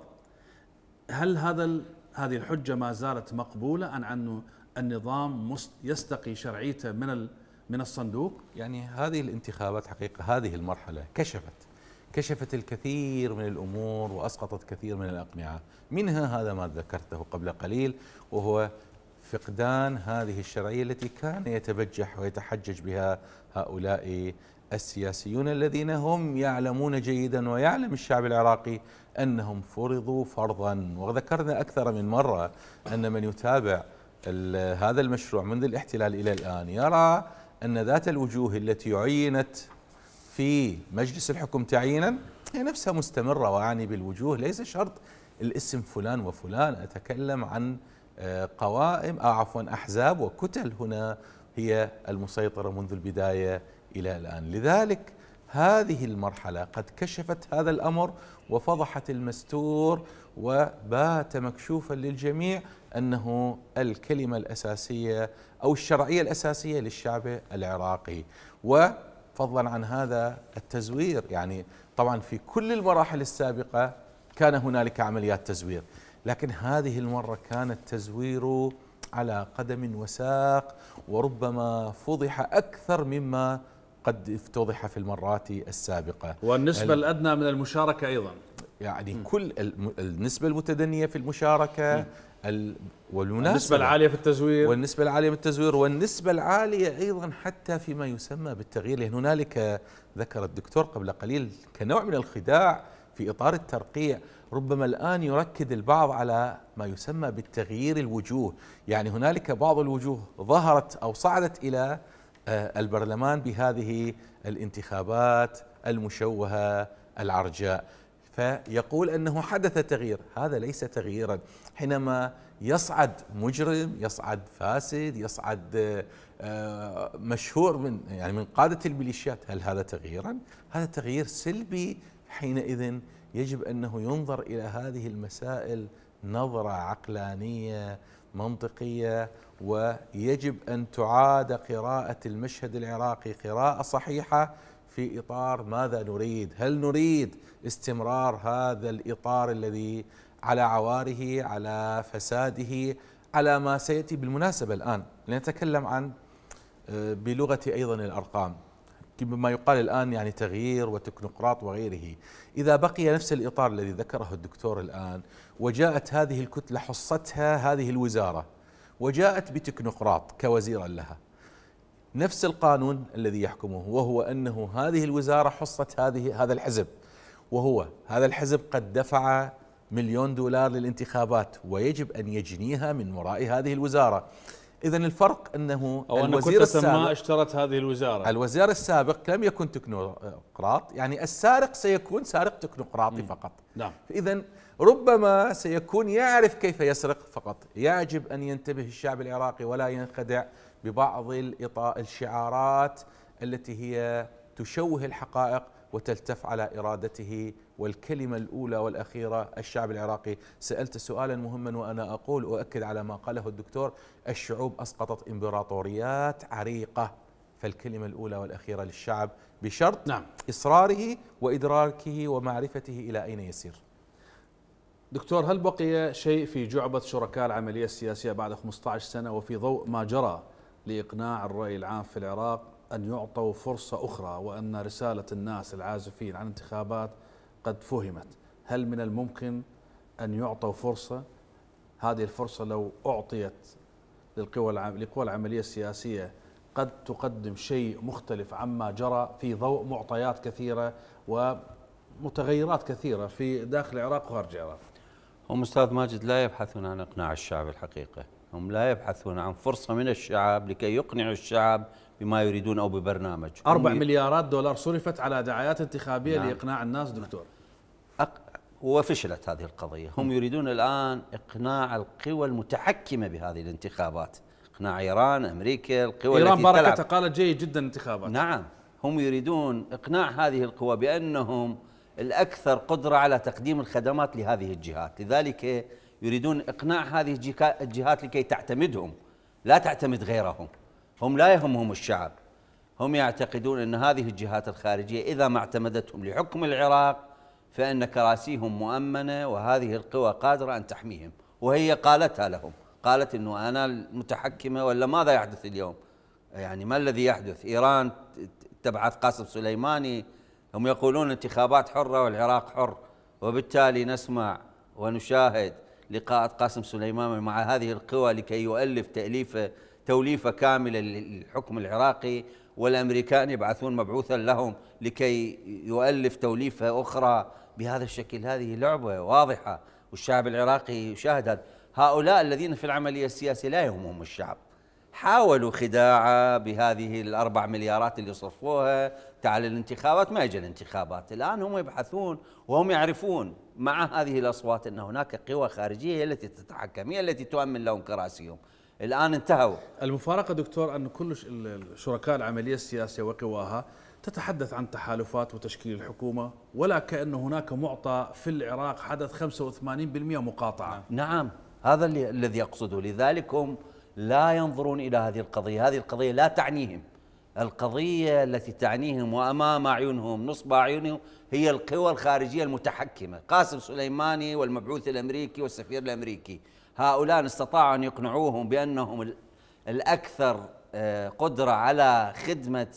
A: هل هذا هذه الحجة ما زالت مقبولة أن أن
D: النظام يستقي شرعيته من من الصندوق؟ يعني هذه الانتخابات حقيقة هذه المرحلة كشفت كشفت الكثير من الأمور وأسقطت كثير من الأقنعة منها هذا ما ذكرته قبل قليل وهو فقدان هذه الشرعية التي كان يتبجح ويتحجج بها هؤلاء السياسيون الذين هم يعلمون جيدا ويعلم الشعب العراقي أنهم فرضوا فرضا وذكرنا أكثر من مرة أن من يتابع هذا المشروع منذ الاحتلال إلى الآن يرى أن ذات الوجوه التي عينت في مجلس الحكم تعيينا هي نفسها مستمرة وأعني بالوجوه ليس شرط الاسم فلان وفلان أتكلم عن قوائم آه، عفوا أحزاب وكتل هنا هي المسيطرة منذ البداية إلى الآن لذلك هذه المرحلة قد كشفت هذا الأمر وفضحت المستور وبات مكشوفا للجميع أنه الكلمة الأساسية أو الشرعية الأساسية للشعب العراقي وفضلا عن هذا التزوير يعني طبعا في كل المراحل السابقة كان هنالك عمليات تزوير لكن هذه المرة كان التزوير على قدم وساق وربما فضح أكثر مما قد افتضح في المرات السابقة والنسبة الأدنى من المشاركة أيضا يعني م. كل النسبة المتدنية في المشاركة والنسبة والمناسبة النسبة العالية في التزوير والنسبة العالية في التزوير والنسبة العالية أيضا حتى فيما يسمى بالتغيير لأن هنالك ذكر الدكتور قبل قليل كنوع من الخداع في إطار الترقيع ربما الآن يركز البعض على ما يسمى بالتغيير الوجوه يعني هنالك بعض الوجوه ظهرت أو صعدت إلى آه، البرلمان بهذه الانتخابات المشوهة العرجاء فيقول أنه حدث تغيير هذا ليس تغييرا حينما يصعد مجرم يصعد فاسد يصعد آه، مشهور من يعني من قادة الميليشيات هل هذا تغييرا؟ هذا تغيير سلبي حينئذ يجب انه ينظر الى هذه المسائل نظره عقلانيه منطقيه ويجب ان تعاد قراءه المشهد العراقي قراءه صحيحه في اطار ماذا نريد؟ هل نريد استمرار هذا الاطار الذي على عواره على فساده على ما سياتي بالمناسبه الان لنتكلم عن آه، بلغه ايضا الارقام بما يقال الآن يعني تغيير وتكنوقراط وغيره إذا بقي نفس الإطار الذي ذكره الدكتور الآن وجاءت هذه الكتلة حصتها هذه الوزارة وجاءت بتكنوقراط كوزيرا لها نفس القانون الذي يحكمه وهو أنه هذه الوزارة حصت هذه هذا الحزب وهو هذا الحزب قد دفع مليون دولار للانتخابات ويجب أن يجنيها من وراء هذه الوزارة اذا الفرق انه أو الوزير أن السابق ما اشترت هذه الوزاره الوزير السابق لم يكن تكنوقراط يعني السارق سيكون سارق تكنوقراطي فقط نعم اذا ربما سيكون يعرف كيف يسرق فقط يجب ان ينتبه الشعب العراقي ولا ينخدع ببعض الشعارات التي هي تشوه الحقائق وتلتف على إرادته والكلمة الأولى والأخيرة الشعب العراقي سألت سؤالا مهما وأنا أقول أؤكد على ما قاله الدكتور الشعوب أسقطت إمبراطوريات عريقة فالكلمة الأولى والأخيرة للشعب بشرط نعم. إصراره وإدراكه ومعرفته إلى أين يسير
A: دكتور هل بقي شيء في جعبة شركاء العملية السياسية بعد 15 سنة وفي ضوء ما جرى لإقناع الرأي العام في العراق أن يعطوا فرصة أخرى وأن رسالة الناس العازفين عن انتخابات قد فهمت هل من الممكن أن يعطوا فرصة هذه الفرصة لو أعطيت للقوى العملية السياسية قد تقدم شيء مختلف عما جرى في ضوء معطيات كثيرة ومتغيرات كثيرة في داخل العراق وخارج العراق
B: هم أستاذ ماجد لا يبحثون عن إقناع الشعب الحقيقة هم لا يبحثون عن فرصة من الشعب لكي يقنعوا الشعب بما يريدون أو ببرنامج أربع مليارات دولار
A: صرفت على دعايات انتخابية نعم. لإقناع الناس دكتور
B: أق... وفشلت هذه القضية هم يريدون الآن إقناع القوى المتحكمة بهذه الانتخابات إقناع إيران أمريكا القوى إيران بركة تلعب. قالت جيد جدا انتخابات نعم هم يريدون إقناع هذه القوى بأنهم الأكثر قدرة على تقديم الخدمات لهذه الجهات لذلك يريدون إقناع هذه الجهات لكي تعتمدهم لا تعتمد غيرهم هم لا يهمهم الشعب هم يعتقدون أن هذه الجهات الخارجية إذا ما اعتمدتهم لحكم العراق فإن كراسيهم مؤمنة وهذه القوى قادرة أن تحميهم وهي قالتها لهم قالت أنه أنا المتحكمة ولا ماذا يحدث اليوم يعني ما الذي يحدث إيران تبعث قاسم سليماني هم يقولون انتخابات حرة والعراق حر وبالتالي نسمع ونشاهد لقاءات قاسم سليماني مع هذه القوى لكي يؤلف تأليفه توليفة كاملة للحكم العراقي والأمريكان يبعثون مبعوثا لهم لكي يؤلف توليفة أخرى بهذا الشكل هذه لعبة واضحة والشعب العراقي يشاهد هذا هؤلاء الذين في العملية السياسية لا يهمهم الشعب حاولوا خداعه بهذه الأربع مليارات اللي صرفوها تعال الانتخابات ما يجي الانتخابات الآن هم يبحثون وهم يعرفون مع هذه الأصوات أن هناك قوى خارجية التي تتحكم هي التي تؤمن لهم كراسيهم الان انتهوا
A: المفارقه دكتور ان كل شركاء العمليه السياسيه وقواها تتحدث عن تحالفات وتشكيل الحكومه ولا كان هناك معطى في العراق حدث
B: 85% مقاطعه نعم. نعم هذا اللي الذي يقصده لذلك هم لا ينظرون الى هذه القضيه هذه القضيه لا تعنيهم القضيه التي تعنيهم وامام اعينهم نصب اعينهم هي القوى الخارجيه المتحكمه قاسم سليماني والمبعوث الامريكي والسفير الامريكي هؤلاء استطاعوا أن يقنعوهم بأنهم الأكثر آه، قدرة على خدمة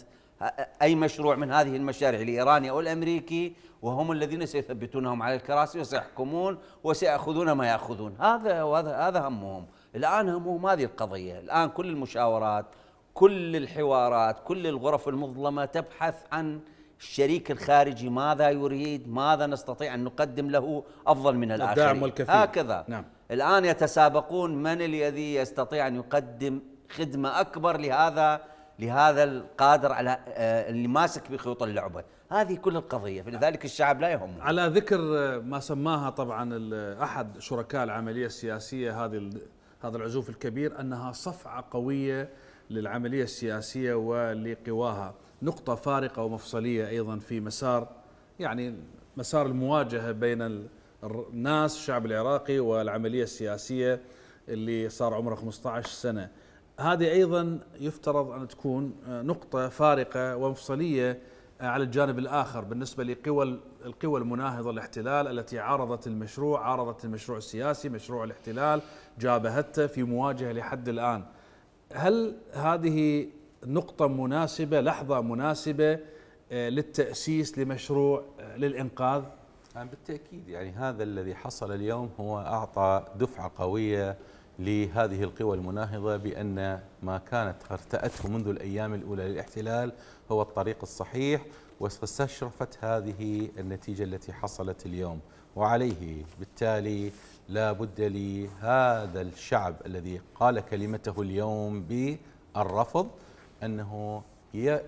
B: آه، أي مشروع من هذه المشاريع الإيراني أو الأمريكي وهم الذين سيثبتونهم على الكراسي وسيحكمون وسيأخذون ما يأخذون هذا وهذا هذا همهم الآن همهم هذه القضية الآن كل المشاورات كل الحوارات كل الغرف المظلمة تبحث عن الشريك الخارجي ماذا يريد ماذا نستطيع أن نقدم له أفضل من الآخرين الدعم والكثير هكذا نعم الآن يتسابقون من الذي يستطيع أن يقدم خدمة أكبر لهذا لهذا القادر على آه، اللي ماسك بخيوط اللعبة هذه كل القضية فلذلك الشعب لا يهم
A: على ذكر ما سماها طبعا أحد شركاء العملية السياسية هذه هذا العزوف الكبير أنها صفعة قوية للعملية السياسية ولقواها نقطة فارقة ومفصلية أيضا في مسار يعني مسار المواجهة بين الناس الشعب العراقي والعملية السياسية اللي صار عمره 15 سنة هذه أيضا يفترض أن تكون آه، نقطة فارقة ومفصلية آه، على الجانب الآخر بالنسبة لقوى القوى المناهضة للاحتلال التي عارضت المشروع عارضت المشروع السياسي مشروع الاحتلال جابهته في مواجهة لحد الآن هل هذه نقطة مناسبة لحظة مناسبة آه،
D: للتأسيس لمشروع للإنقاذ؟ يعني بالتأكيد يعني هذا الذي حصل اليوم هو أعطى دفعة قوية لهذه القوى المناهضة بأن ما كانت ارتأته منذ الأيام الأولى للاحتلال هو الطريق الصحيح واستشرفت هذه النتيجة التي حصلت اليوم وعليه بالتالي لا بد لهذا الشعب الذي قال كلمته اليوم بالرفض أنه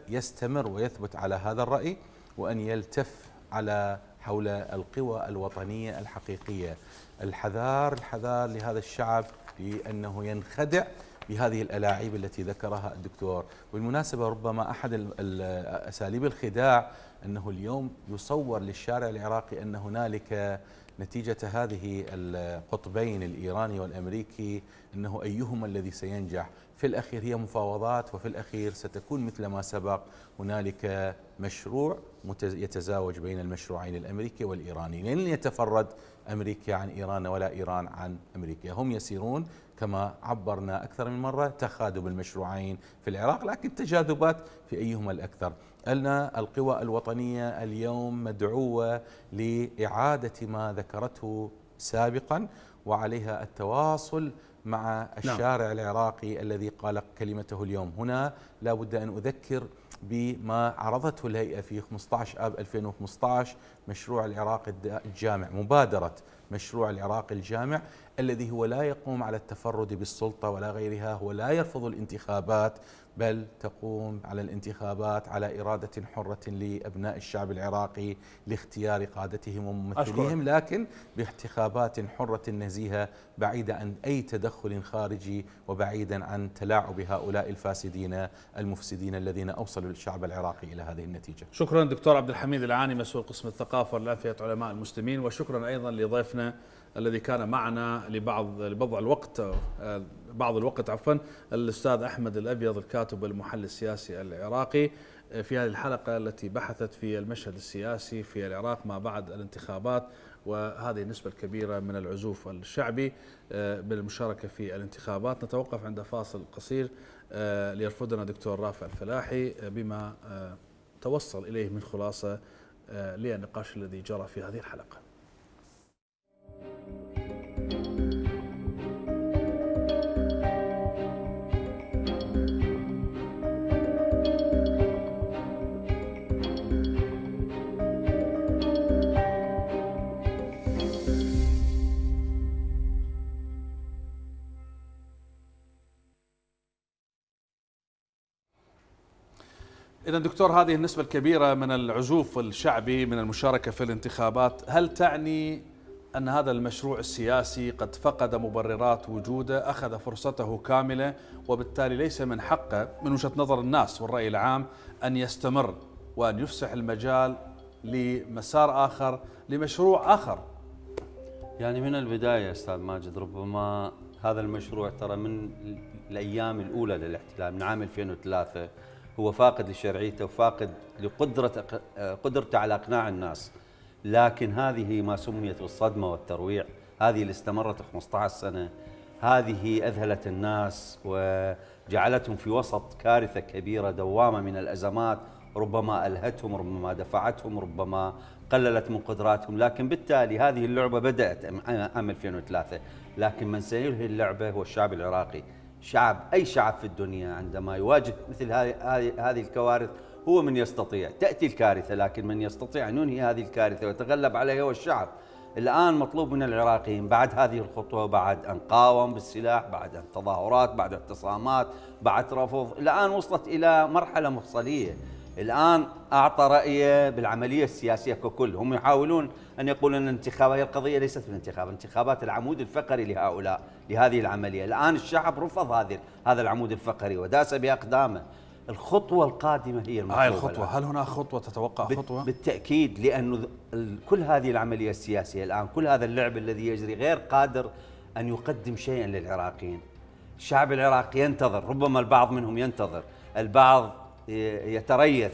D: يستمر ويثبت على هذا الرأي وأن يلتف على حول القوى الوطنية الحقيقية الحذار الحذار لهذا الشعب لأنه ينخدع بهذه الألاعيب التي ذكرها الدكتور والمناسبة ربما أحد أساليب الخداع أنه اليوم يصور للشارع العراقي أن هنالك نتيجة هذه القطبين الإيراني والأمريكي أنه أيهما الذي سينجح في الأخير هي مفاوضات وفي الأخير ستكون مثل ما سبق هنالك مشروع يتزاوج بين المشروعين الأمريكي والإيراني لن يتفرد أمريكا عن إيران ولا إيران عن أمريكا هم يسيرون كما عبرنا أكثر من مرة تخادم المشروعين في العراق لكن تجاذبات في أيهما الأكثر أن القوى الوطنية اليوم مدعوة لإعادة ما ذكرته سابقا وعليها التواصل مع نعم. الشارع نعم. العراقي الذي قال كلمته اليوم هنا لا بد أن أذكر بما عرضته الهيئة في 15 آب 2015 مشروع العراق الجامع مبادرة مشروع العراق الجامع الذي هو لا يقوم على التفرد بالسلطة ولا غيرها هو لا يرفض الانتخابات بل تقوم على الانتخابات على إرادة حرة لأبناء الشعب العراقي لاختيار قادتهم وممثليهم لكن بانتخابات حرة نزيهة بعيدة عن أي تدخل خارجي وبعيدا عن تلاعب هؤلاء الفاسدين المفسدين الذين أوصلوا الشعب العراقي إلى هذه النتيجة
A: شكرا دكتور عبد الحميد العاني مسؤول قسم الثقافة لأفئة علماء المسلمين وشكرا أيضا لضيفنا الذي كان معنا لبعض لبضع الوقت آه، بعض الوقت عفوا الاستاذ احمد الابيض الكاتب والمحلل السياسي العراقي آه، في هذه الحلقه التي بحثت في المشهد السياسي في العراق ما بعد الانتخابات وهذه النسبة الكبيرة من العزوف الشعبي بالمشاركة آه، في الانتخابات نتوقف عند فاصل قصير ليرفضنا دكتور رافع الفلاحي بما توصل إليه من خلاصة للنقاش الذي جرى في هذه الحلقة اذا دكتور هذه النسبة الكبيرة من العزوف الشعبي من المشاركة في الانتخابات هل تعني أن هذا المشروع السياسي قد فقد مبررات وجوده أخذ فرصته كاملة وبالتالي ليس من حقه من وجهة نظر الناس والرأي العام أن يستمر وأن يفسح
B: المجال لمسار آخر لمشروع آخر يعني من البداية أستاذ ماجد ربما هذا المشروع ترى من الأيام الأولى للاحتلال من عام 2003 هو فاقد لشرعيته وفاقد لقدرة قدرته على إقناع الناس لكن هذه ما سميت بالصدمة والترويع هذه اللي استمرت 15 سنة هذه أذهلت الناس وجعلتهم في وسط كارثة كبيرة دوامة من الأزمات ربما ألهتهم ربما دفعتهم ربما قللت من قدراتهم لكن بالتالي هذه اللعبة بدأت عام 2003 لكن من سيلهي اللعبة هو الشعب العراقي شعب أي شعب في الدنيا عندما يواجه مثل هذه الكوارث هو من يستطيع تأتي الكارثة لكن من يستطيع أن ينهي هذه الكارثة ويتغلب عليها هو الشعب الآن مطلوب من العراقيين بعد هذه الخطوة بعد أن قاوم بالسلاح بعد تظاهرات بعد اعتصامات بعد رفض الآن وصلت إلى مرحلة مفصلية الآن أعطى رأيه بالعملية السياسية ككل هم يحاولون أن يقولون أن الانتخاب هي القضية ليست بالانتخاب انتخابات العمود الفقري لهؤلاء لهذه العملية الآن الشعب رفض هذه هذا العمود الفقري وداس بأقدامه الخطوة القادمة هي المطلوبة هاي الخطوة الآن. هل هناك خطوة تتوقع خطوة؟ بالتأكيد لانه كل هذه العملية السياسية الآن كل هذا اللعب الذي يجري غير قادر أن يقدم شيئا للعراقيين الشعب العراقي ينتظر ربما البعض منهم ينتظر البعض يتريث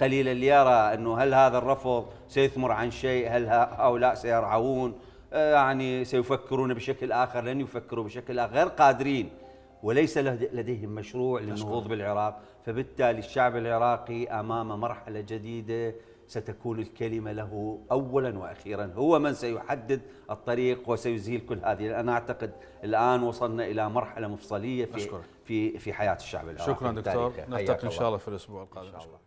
B: قليلا ليرى انه هل هذا الرفض سيثمر عن شيء هل هؤلاء سيرعون آه، يعني سيفكرون بشكل اخر لن يفكروا بشكل اخر غير قادرين وليس لديهم مشروع للنهوض بالعراق فبالتالي الشعب العراقي امام مرحله جديده ستكون الكلمه له اولا واخيرا هو من سيحدد الطريق وسيزيل كل هذه انا اعتقد الان وصلنا الى مرحله مفصليه في أشكرك. في في حياه الشعب العراقي شكرا دكتور نلتقي ان شاء الله في الاسبوع القادم إن شاء الله.